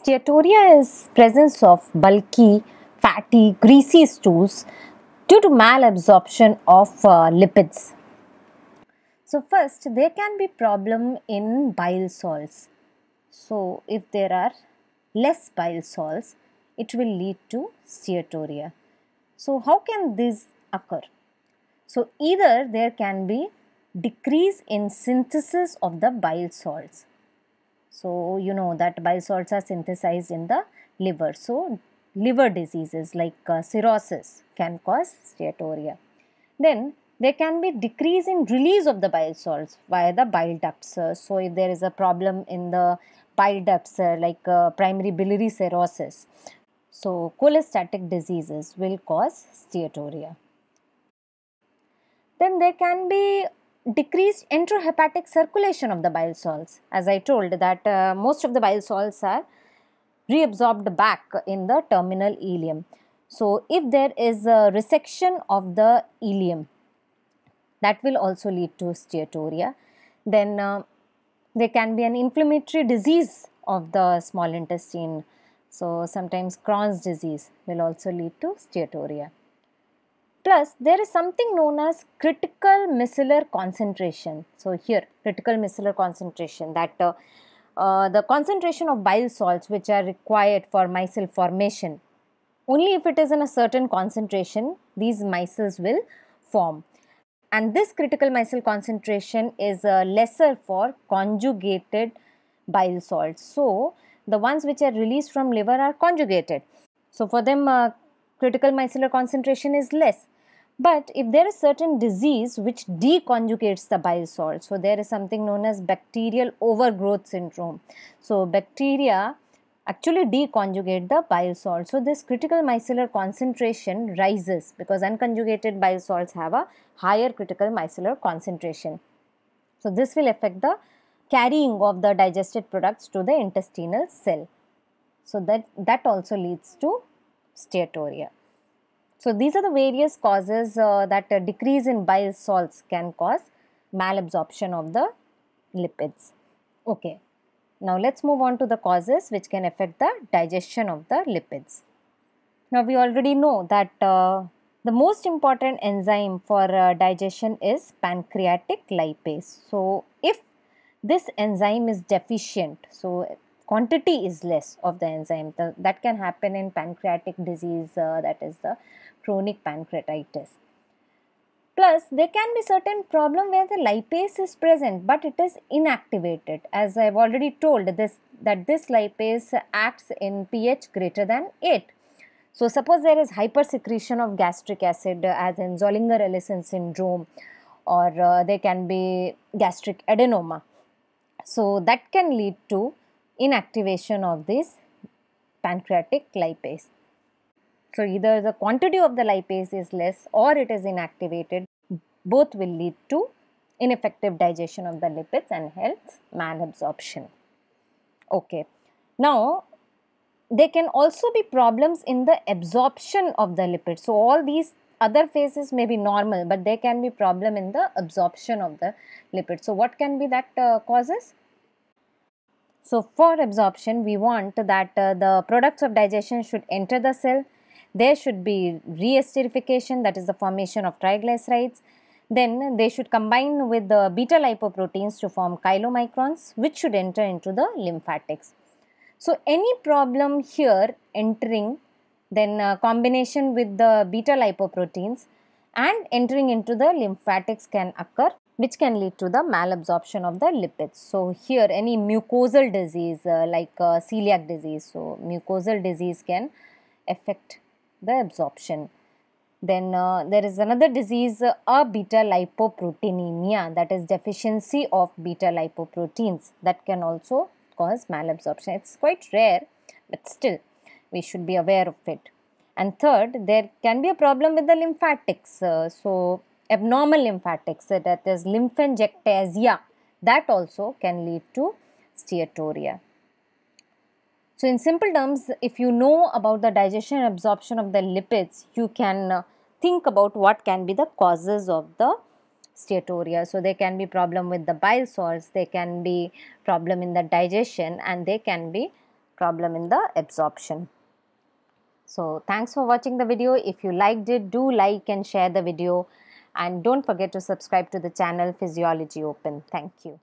Steatorrhea is presence of bulky, fatty, greasy stools due to malabsorption of uh, lipids. So first, there can be problem in bile salts. So if there are less bile salts, it will lead to steatorrhea. So how can this occur? So either there can be decrease in synthesis of the bile salts so, you know that bile salts are synthesized in the liver. So, liver diseases like uh, cirrhosis can cause steatorrhea. Then there can be decrease in release of the bile salts via the bile ducts. Uh, so, if there is a problem in the bile ducts uh, like uh, primary biliary cirrhosis, so cholestatic diseases will cause steatorrhea. Then there can be decreased intrahepatic circulation of the bile salts. As I told that uh, most of the bile salts are reabsorbed back in the terminal ileum. So, if there is a resection of the ileum, that will also lead to steatoria. Then uh, there can be an inflammatory disease of the small intestine. So, sometimes Crohn's disease will also lead to steatoria. Plus, there is something known as critical micellar concentration. So, here, critical micellar concentration that uh, uh, the concentration of bile salts which are required for micelle formation. Only if it is in a certain concentration, these micelles will form. And this critical micelle concentration is uh, lesser for conjugated bile salts. So, the ones which are released from liver are conjugated. So, for them, uh, critical micellar concentration is less. But if there is certain disease which deconjugates the bile salt, so there is something known as bacterial overgrowth syndrome. So bacteria actually deconjugate the bile salt. So this critical micellar concentration rises because unconjugated bile salts have a higher critical micellar concentration. So this will affect the carrying of the digested products to the intestinal cell. So that, that also leads to steatoria. So these are the various causes uh, that a decrease in bile salts can cause malabsorption of the lipids. Okay. Now let's move on to the causes which can affect the digestion of the lipids. Now we already know that uh, the most important enzyme for uh, digestion is pancreatic lipase. So if this enzyme is deficient, so quantity is less of the enzyme. The, that can happen in pancreatic disease, uh, that is the chronic pancreatitis. Plus, there can be certain problem where the lipase is present but it is inactivated. As I have already told this that this lipase acts in pH greater than 8. So, suppose there is hypersecretion of gastric acid uh, as in Zollinger-Ellison syndrome or uh, there can be gastric adenoma. So, that can lead to inactivation of this pancreatic lipase. So either the quantity of the lipase is less or it is inactivated, both will lead to ineffective digestion of the lipids and hence malabsorption. Okay. Now, there can also be problems in the absorption of the lipids. So, all these other phases may be normal, but there can be problem in the absorption of the lipids. So, what can be that uh, causes? So for absorption, we want that uh, the products of digestion should enter the cell. There should be reesterification, that is the formation of triglycerides. Then they should combine with the beta lipoproteins to form chylomicrons, which should enter into the lymphatics. So any problem here entering, then uh, combination with the beta lipoproteins and entering into the lymphatics can occur which can lead to the malabsorption of the lipids. So here any mucosal disease uh, like uh, celiac disease, so mucosal disease can affect the absorption. Then uh, there is another disease, uh, a beta lipoproteinemia that is deficiency of beta lipoproteins that can also cause malabsorption. It's quite rare but still we should be aware of it. And third, there can be a problem with the lymphatics. Uh, so abnormal lymphatic that is lymphangiectasia that also can lead to steatoria. So in simple terms if you know about the digestion and absorption of the lipids you can uh, think about what can be the causes of the steatoria. So there can be problem with the bile salts, there can be problem in the digestion and there can be problem in the absorption. So thanks for watching the video. If you liked it, do like and share the video and don't forget to subscribe to the channel Physiology Open. Thank you.